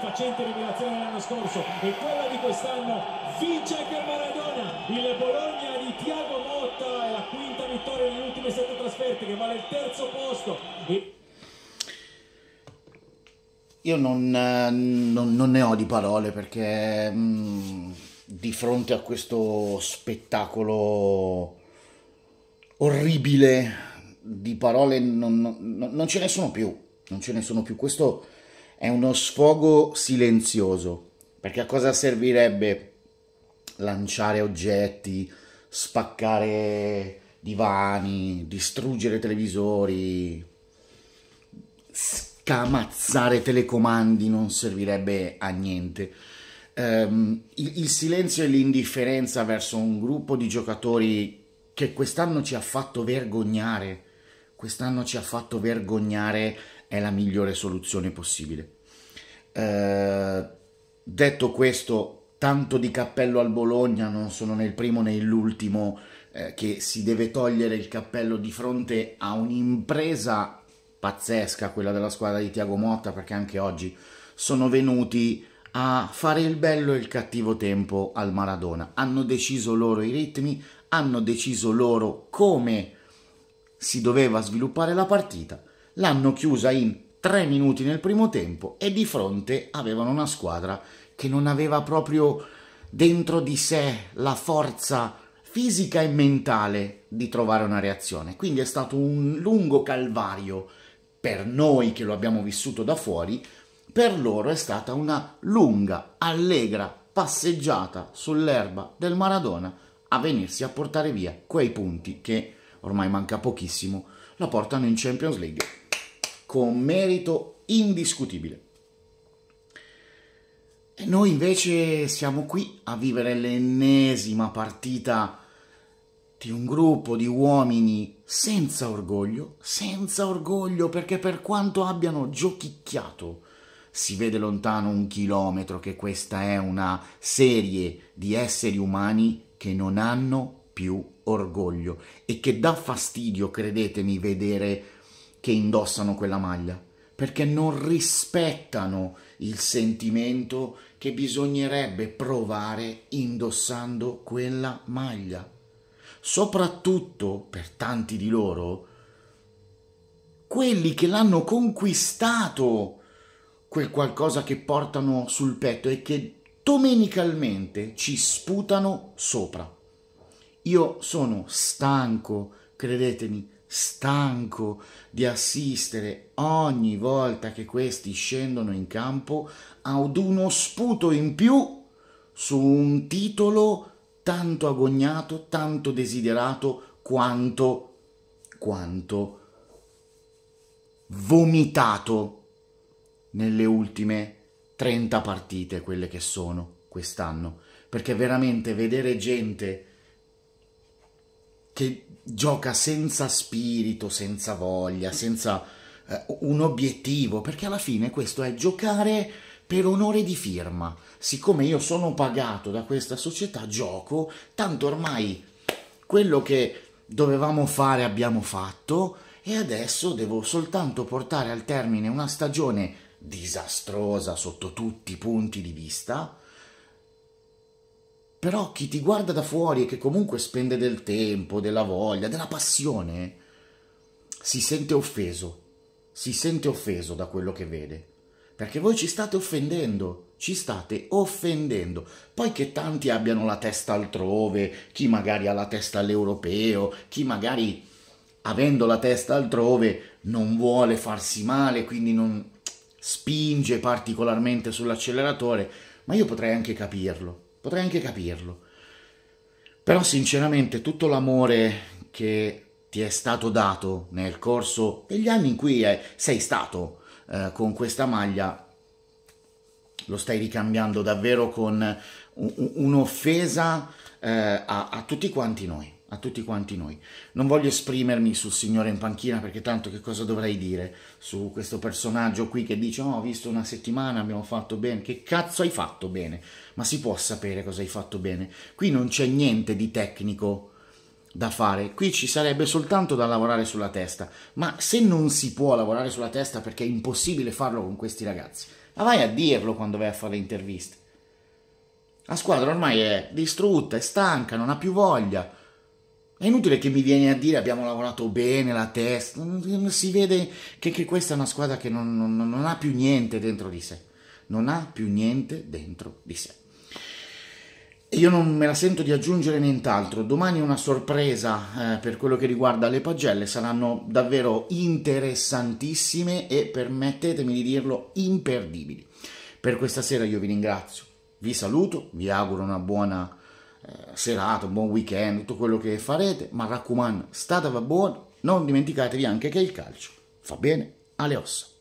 Facente rivelazione l'anno scorso e quella di quest'anno vince anche Maradona il Bologna di Tiago Motta è la quinta vittoria nelle ultime sette trasferte che vale il terzo posto e... io non, eh, non, non, ne ho di parole perché mh, mm, di fronte a questo spettacolo orribile di parole non, non ce ne sono più non ce ne sono più questo è uno sfogo silenzioso, perché a cosa servirebbe lanciare oggetti, spaccare divani, distruggere televisori, scamazzare telecomandi non servirebbe a niente. Um, il, il, silenzio e l'indifferenza verso un gruppo di giocatori che quest'anno ci ha fatto vergognare, quest'anno ci ha fatto vergognare è la migliore soluzione possibile. Eh, detto questo, tanto di cappello al Bologna, non sono nel primo né l'ultimo eh, che si deve togliere il cappello di fronte a un'impresa pazzesca, quella della squadra di Tiago Motta, perché anche oggi sono venuti a fare il bello e il cattivo tempo al Maradona. Hanno deciso loro i ritmi, hanno deciso loro come si doveva sviluppare la partita, l'hanno chiusa in tre minuti nel primo tempo e di fronte avevano una squadra che non aveva proprio dentro di sé la forza fisica e mentale di trovare una reazione. Quindi è stato un lungo calvario per noi che lo abbiamo vissuto da fuori, per loro è stata una lunga, allegra passeggiata sull'erba del Maradona a venirsi a portare via quei punti che ormai manca pochissimo, la portano in Champions League con merito indiscutibile. E noi invece siamo qui a vivere l'ennesima partita di un gruppo di uomini senza orgoglio, senza orgoglio perché per quanto abbiano giochicchiato, si vede lontano un chilometro che questa è una serie di esseri umani che non hanno più orgoglio e che dà fastidio, credetemi, vedere che indossano quella maglia, perché non rispettano il sentimento che bisognerebbe provare indossando quella maglia. Soprattutto per tanti di loro, quelli che l'hanno conquistato, quel qualcosa che portano sul petto e che domenicalmente ci sputano sopra. Io sono stanco, credetemi, stanco di assistere ogni volta che questi scendono in campo ad uno sputo in più su un titolo tanto agognato, tanto desiderato quanto quanto vomitato nelle ultime 30 partite quelle che sono quest'anno, perché veramente vedere gente che gioca senza spirito, senza voglia, senza eh, un obiettivo, perché alla fine questo è giocare per onore di firma. Siccome io sono pagato da questa società, gioco, tanto ormai quello che dovevamo fare abbiamo fatto e adesso devo soltanto portare al termine una stagione disastrosa sotto tutti i punti di vista però chi ti guarda da fuori e che comunque spende del tempo, della voglia, della passione, si sente offeso. Si sente offeso da quello che vede. Perché voi ci state offendendo ci state offendendo. Poi che tanti abbiano la testa altrove, chi magari ha la testa all'europeo, chi magari avendo la testa altrove non vuole farsi male, quindi non spinge particolarmente sull'acceleratore, ma io potrei anche capirlo potrei anche capirlo. Però sinceramente tutto l'amore che ti è stato dato nel corso degli anni in cui eh, sei stato eh, con questa maglia, lo stai ricambiando davvero con un'offesa eh, a, a tutti quanti noi a tutti quanti noi. Non voglio esprimermi sul signore in panchina perché tanto che cosa dovrei dire su questo personaggio qui che dice oh, ho visto una settimana, abbiamo fatto bene, che cazzo hai fatto bene? Ma si può sapere cosa hai fatto bene. Qui non c'è niente di tecnico da fare, qui ci sarebbe soltanto da lavorare sulla testa, ma se non si può lavorare sulla testa perché è impossibile farlo con questi ragazzi, ma vai a dirlo quando vai a fare le interviste. La squadra ormai è distrutta, è stanca, non ha più voglia è inutile che mi vieni a dire abbiamo lavorato bene la testa, si vede che, che questa è una squadra che non, non, non ha più niente dentro di sé, non ha più niente dentro di sé. Io non me la sento di aggiungere nient'altro, domani una sorpresa eh, per quello che riguarda le pagelle, saranno davvero interessantissime e permettetemi di dirlo imperdibili. Per questa sera io vi ringrazio, vi saluto, vi auguro una buona eh, serata, un buon weekend, tutto quello che farete, ma raccomando, state a buono, non dimenticatevi anche che il calcio fa bene alle ossa.